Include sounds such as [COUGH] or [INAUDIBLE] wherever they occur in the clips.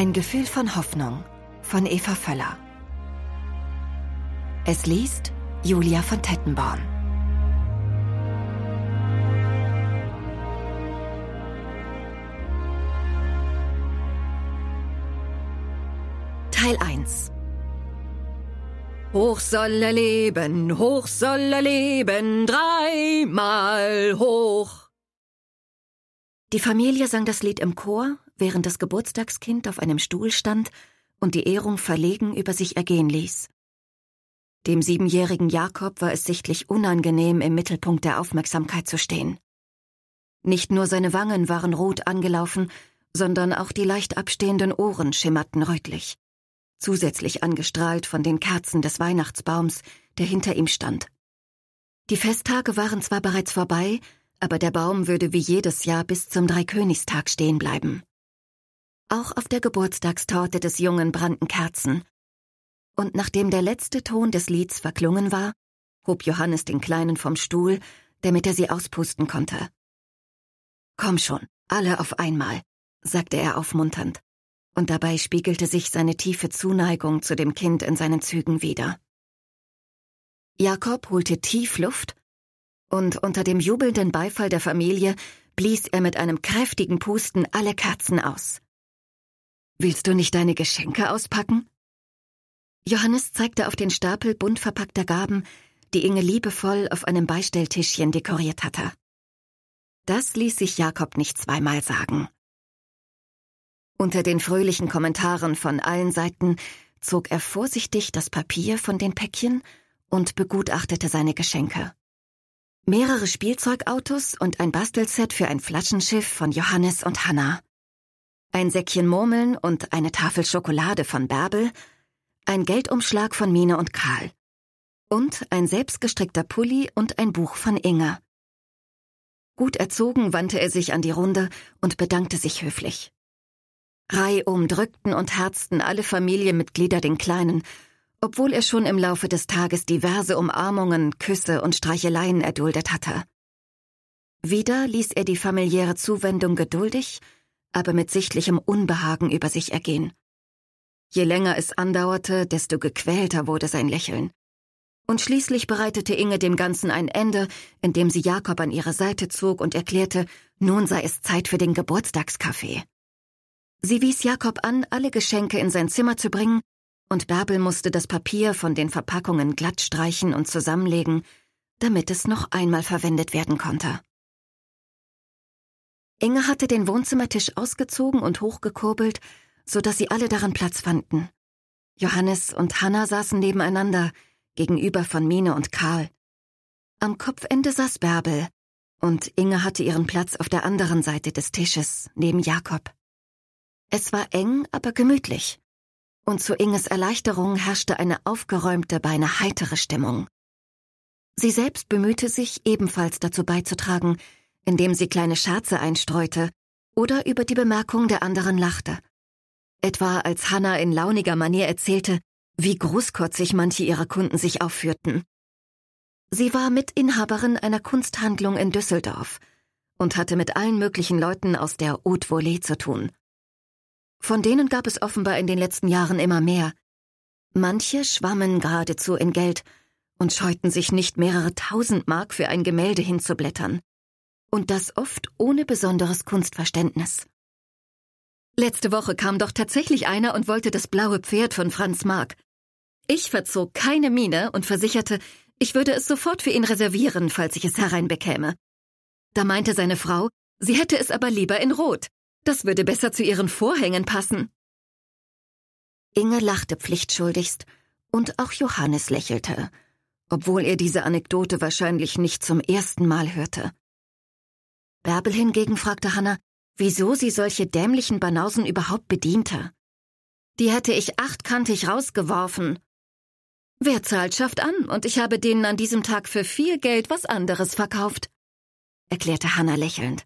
Ein Gefühl von Hoffnung von Eva Völler. Es liest Julia von Tettenborn. Teil 1 Hoch soll er leben, hoch soll er leben, dreimal hoch. Die Familie sang das Lied im Chor, während das Geburtstagskind auf einem Stuhl stand und die Ehrung verlegen über sich ergehen ließ. Dem siebenjährigen Jakob war es sichtlich unangenehm, im Mittelpunkt der Aufmerksamkeit zu stehen. Nicht nur seine Wangen waren rot angelaufen, sondern auch die leicht abstehenden Ohren schimmerten rötlich, zusätzlich angestrahlt von den Kerzen des Weihnachtsbaums, der hinter ihm stand. Die Festtage waren zwar bereits vorbei, aber der Baum würde wie jedes Jahr bis zum Dreikönigstag stehen bleiben. Auch auf der Geburtstagstorte des Jungen brannten Kerzen. Und nachdem der letzte Ton des Lieds verklungen war, hob Johannes den Kleinen vom Stuhl, damit er sie auspusten konnte. Komm schon, alle auf einmal, sagte er aufmunternd, und dabei spiegelte sich seine tiefe Zuneigung zu dem Kind in seinen Zügen wider. Jakob holte tief Luft, und unter dem jubelnden Beifall der Familie blies er mit einem kräftigen Pusten alle Kerzen aus. Willst du nicht deine Geschenke auspacken? Johannes zeigte auf den Stapel bunt verpackter Gaben, die Inge liebevoll auf einem Beistelltischchen dekoriert hatte. Das ließ sich Jakob nicht zweimal sagen. Unter den fröhlichen Kommentaren von allen Seiten zog er vorsichtig das Papier von den Päckchen und begutachtete seine Geschenke. Mehrere Spielzeugautos und ein Bastelset für ein Flaschenschiff von Johannes und Hannah ein Säckchen Murmeln und eine Tafel Schokolade von Bärbel, ein Geldumschlag von Mine und Karl und ein selbstgestrickter Pulli und ein Buch von Inge. Gut erzogen wandte er sich an die Runde und bedankte sich höflich. Reihum drückten und herzten alle Familienmitglieder den Kleinen, obwohl er schon im Laufe des Tages diverse Umarmungen, Küsse und Streicheleien erduldet hatte. Wieder ließ er die familiäre Zuwendung geduldig aber mit sichtlichem Unbehagen über sich ergehen. Je länger es andauerte, desto gequälter wurde sein Lächeln. Und schließlich bereitete Inge dem Ganzen ein Ende, indem sie Jakob an ihre Seite zog und erklärte, nun sei es Zeit für den Geburtstagskaffee. Sie wies Jakob an, alle Geschenke in sein Zimmer zu bringen, und Bärbel musste das Papier von den Verpackungen glatt streichen und zusammenlegen, damit es noch einmal verwendet werden konnte. Inge hatte den Wohnzimmertisch ausgezogen und hochgekurbelt, so dass sie alle daran Platz fanden. Johannes und Hanna saßen nebeneinander, gegenüber von Mine und Karl. Am Kopfende saß Bärbel, und Inge hatte ihren Platz auf der anderen Seite des Tisches, neben Jakob. Es war eng, aber gemütlich. Und zu Inges Erleichterung herrschte eine aufgeräumte, beinahe heitere Stimmung. Sie selbst bemühte sich, ebenfalls dazu beizutragen, indem sie kleine Scherze einstreute oder über die Bemerkung der anderen lachte. Etwa als Hannah in launiger Manier erzählte, wie großkotzig manche ihrer Kunden sich aufführten. Sie war Mitinhaberin einer Kunsthandlung in Düsseldorf und hatte mit allen möglichen Leuten aus der Haute Volée zu tun. Von denen gab es offenbar in den letzten Jahren immer mehr. Manche schwammen geradezu in Geld und scheuten sich nicht mehrere tausend Mark für ein Gemälde hinzublättern und das oft ohne besonderes Kunstverständnis. Letzte Woche kam doch tatsächlich einer und wollte das blaue Pferd von Franz Mark. Ich verzog keine Miene und versicherte, ich würde es sofort für ihn reservieren, falls ich es hereinbekäme. Da meinte seine Frau, sie hätte es aber lieber in Rot. Das würde besser zu ihren Vorhängen passen. Inge lachte pflichtschuldigst, und auch Johannes lächelte, obwohl er diese Anekdote wahrscheinlich nicht zum ersten Mal hörte. Bärbel hingegen fragte Hanna, wieso sie solche dämlichen Banausen überhaupt bediente. Die hätte ich achtkantig rausgeworfen. Wer zahlt, schafft an, und ich habe denen an diesem Tag für viel Geld was anderes verkauft, erklärte Hanna lächelnd.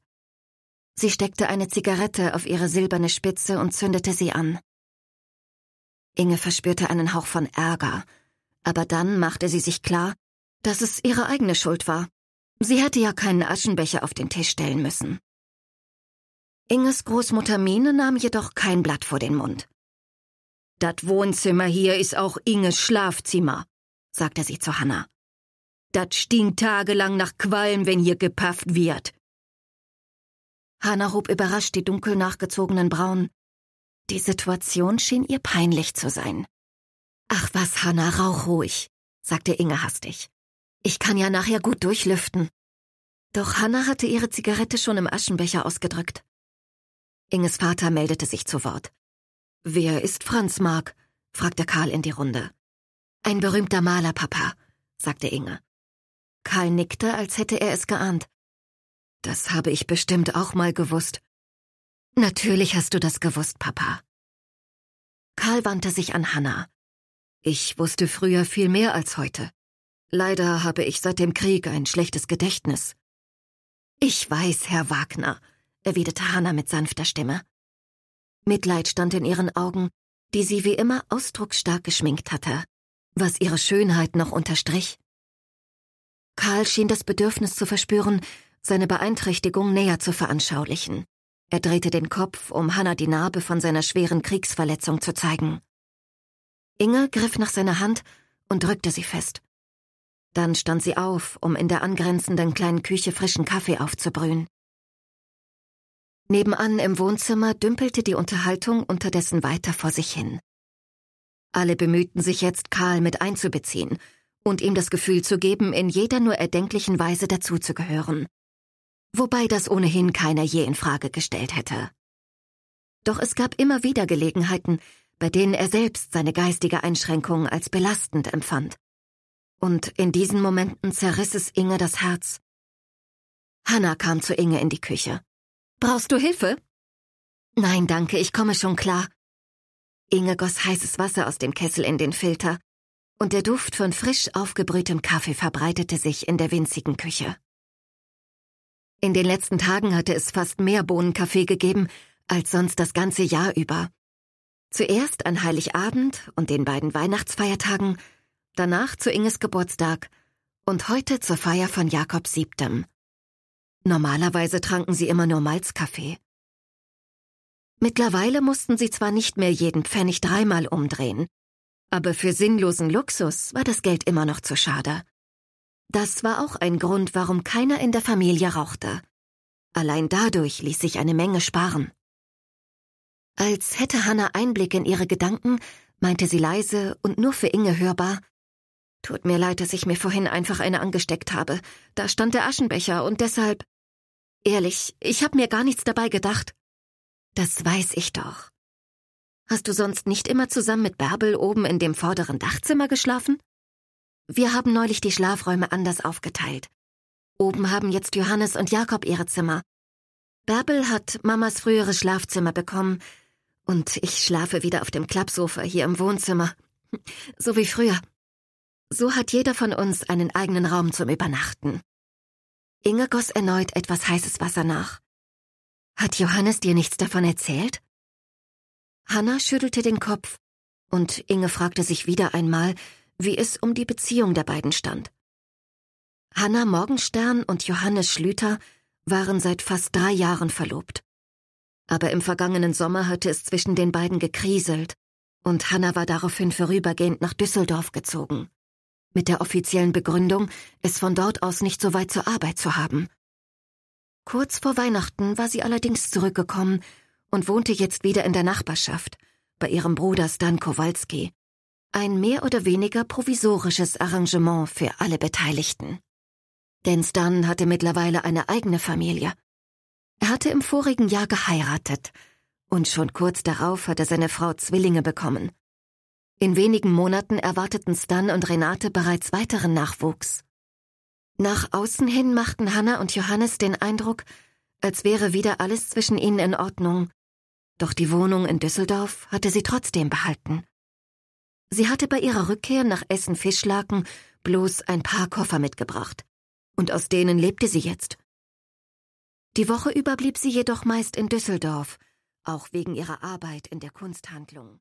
Sie steckte eine Zigarette auf ihre silberne Spitze und zündete sie an. Inge verspürte einen Hauch von Ärger, aber dann machte sie sich klar, dass es ihre eigene Schuld war. Sie hätte ja keinen Aschenbecher auf den Tisch stellen müssen. Inges Großmutter Mine nahm jedoch kein Blatt vor den Mund. Dat Wohnzimmer hier ist auch Inges Schlafzimmer, sagte sie zu Hanna. Dat stinkt tagelang nach Qualm, wenn hier gepafft wird. Hanna hob überrascht die dunkel nachgezogenen Brauen. Die Situation schien ihr peinlich zu sein. Ach was, Hanna, rauch ruhig, sagte Inge hastig. Ich kann ja nachher gut durchlüften. Doch Hannah hatte ihre Zigarette schon im Aschenbecher ausgedrückt. Inges Vater meldete sich zu Wort. Wer ist Franz Mark? fragte Karl in die Runde. Ein berühmter Maler, Papa, sagte Inge. Karl nickte, als hätte er es geahnt. Das habe ich bestimmt auch mal gewusst. Natürlich hast du das gewusst, Papa. Karl wandte sich an Hannah. Ich wusste früher viel mehr als heute. Leider habe ich seit dem Krieg ein schlechtes Gedächtnis. Ich weiß, Herr Wagner, erwiderte Hanna mit sanfter Stimme. Mitleid stand in ihren Augen, die sie wie immer ausdrucksstark geschminkt hatte, was ihre Schönheit noch unterstrich. Karl schien das Bedürfnis zu verspüren, seine Beeinträchtigung näher zu veranschaulichen. Er drehte den Kopf, um Hanna die Narbe von seiner schweren Kriegsverletzung zu zeigen. Inge griff nach seiner Hand und drückte sie fest. Dann stand sie auf, um in der angrenzenden kleinen Küche frischen Kaffee aufzubrühen. Nebenan im Wohnzimmer dümpelte die Unterhaltung unterdessen weiter vor sich hin. Alle bemühten sich jetzt, Karl mit einzubeziehen und ihm das Gefühl zu geben, in jeder nur erdenklichen Weise dazuzugehören. Wobei das ohnehin keiner je in Frage gestellt hätte. Doch es gab immer wieder Gelegenheiten, bei denen er selbst seine geistige Einschränkung als belastend empfand und in diesen Momenten zerriss es Inge das Herz. Hanna kam zu Inge in die Küche. Brauchst du Hilfe? Nein, danke, ich komme schon klar. Inge goss heißes Wasser aus dem Kessel in den Filter, und der Duft von frisch aufgebrühtem Kaffee verbreitete sich in der winzigen Küche. In den letzten Tagen hatte es fast mehr Bohnenkaffee gegeben als sonst das ganze Jahr über. Zuerst an Heiligabend und den beiden Weihnachtsfeiertagen danach zu Inges Geburtstag und heute zur Feier von Jakobs siebtem. Normalerweise tranken sie immer nur Malzkaffee. Mittlerweile mussten sie zwar nicht mehr jeden Pfennig dreimal umdrehen, aber für sinnlosen Luxus war das Geld immer noch zu schade. Das war auch ein Grund, warum keiner in der Familie rauchte. Allein dadurch ließ sich eine Menge sparen. Als hätte Hannah Einblick in ihre Gedanken, meinte sie leise und nur für Inge hörbar, Tut mir leid, dass ich mir vorhin einfach eine angesteckt habe. Da stand der Aschenbecher und deshalb. Ehrlich, ich habe mir gar nichts dabei gedacht. Das weiß ich doch. Hast du sonst nicht immer zusammen mit Bärbel oben in dem vorderen Dachzimmer geschlafen? Wir haben neulich die Schlafräume anders aufgeteilt. Oben haben jetzt Johannes und Jakob ihre Zimmer. Bärbel hat Mamas früheres Schlafzimmer bekommen und ich schlafe wieder auf dem Klappsofa hier im Wohnzimmer. [LAUGHS] So wie früher. So hat jeder von uns einen eigenen Raum zum Übernachten. Inge goss erneut etwas heißes Wasser nach. Hat Johannes dir nichts davon erzählt? Hanna schüttelte den Kopf und Inge fragte sich wieder einmal, wie es um die Beziehung der beiden stand. Hanna Morgenstern und Johannes Schlüter waren seit fast drei Jahren verlobt. Aber im vergangenen Sommer hatte es zwischen den beiden gekriselt und Hanna war daraufhin vorübergehend nach Düsseldorf gezogen mit der offiziellen Begründung, es von dort aus nicht so weit zur Arbeit zu haben. Kurz vor Weihnachten war sie allerdings zurückgekommen und wohnte jetzt wieder in der Nachbarschaft, bei ihrem Bruder Stan Kowalski. Ein mehr oder weniger provisorisches Arrangement für alle Beteiligten. Denn Stan hatte mittlerweile eine eigene Familie. Er hatte im vorigen Jahr geheiratet und schon kurz darauf hatte seine Frau Zwillinge bekommen. In wenigen Monaten erwarteten Stan und Renate bereits weiteren Nachwuchs. Nach außen hin machten Hannah und Johannes den Eindruck, als wäre wieder alles zwischen ihnen in Ordnung, doch die Wohnung in Düsseldorf hatte sie trotzdem behalten. Sie hatte bei ihrer Rückkehr nach Essen-Fischlaken bloß ein paar Koffer mitgebracht, und aus denen lebte sie jetzt. Die Woche über blieb sie jedoch meist in Düsseldorf, auch wegen ihrer Arbeit in der Kunsthandlung.